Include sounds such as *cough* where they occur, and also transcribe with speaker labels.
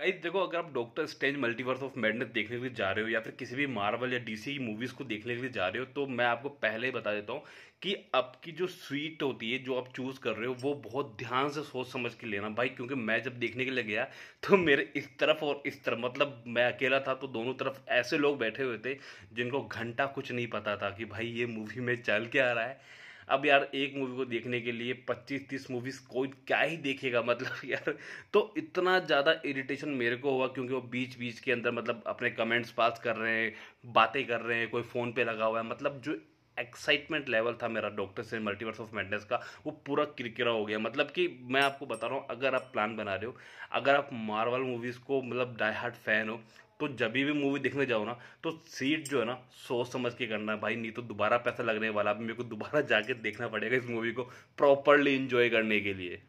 Speaker 1: कई जगह अगर आप Doctor Strange Multiverse of Madness देखने के लिए जा रहे हो या फिर किसी भी मार्वल या डीसी सी मूवीज़ को देखने के लिए जा रहे हो तो मैं आपको पहले ही बता देता हूँ कि आपकी जो स्वीट होती है जो आप चूज़ कर रहे हो वो बहुत ध्यान से सोच समझ के लेना भाई क्योंकि मैं जब देखने के लिए गया तो मेरे इस तरफ और इस तरफ मतलब मैं अकेला था तो दोनों तरफ ऐसे लोग बैठे हुए थे जिनको घंटा कुछ नहीं पता था कि भाई ये मूवी में चल के आ रहा है अब यार एक मूवी को देखने के लिए पच्चीस तीस मूवीज कोई क्या ही देखेगा मतलब *laughs* यार तो इतना ज़्यादा इरिटेशन मेरे को हुआ क्योंकि वो बीच बीच के अंदर मतलब अपने कमेंट्स पास कर रहे हैं बातें कर रहे हैं कोई फ़ोन पे लगा हुआ है मतलब जो एक्साइटमेंट लेवल था मेरा डॉक्टर से मल्टीवर्स ऑफ मेडनेस का वो पूरा किरकिरा हो गया मतलब कि मैं आपको बता रहा हूँ अगर आप प्लान बना रहे हो अगर आप मार्वल मूवीज़ को मतलब डाई हार्ट फैन हो तो जब भी मूवी देखने जाओ ना तो सीट जो है ना सोच समझ के करना भाई नहीं तो दोबारा पैसा लगने वाला मेरे को दोबारा जाके देखना पड़ेगा इस मूवी को प्रॉपरली इंजॉय करने के लिए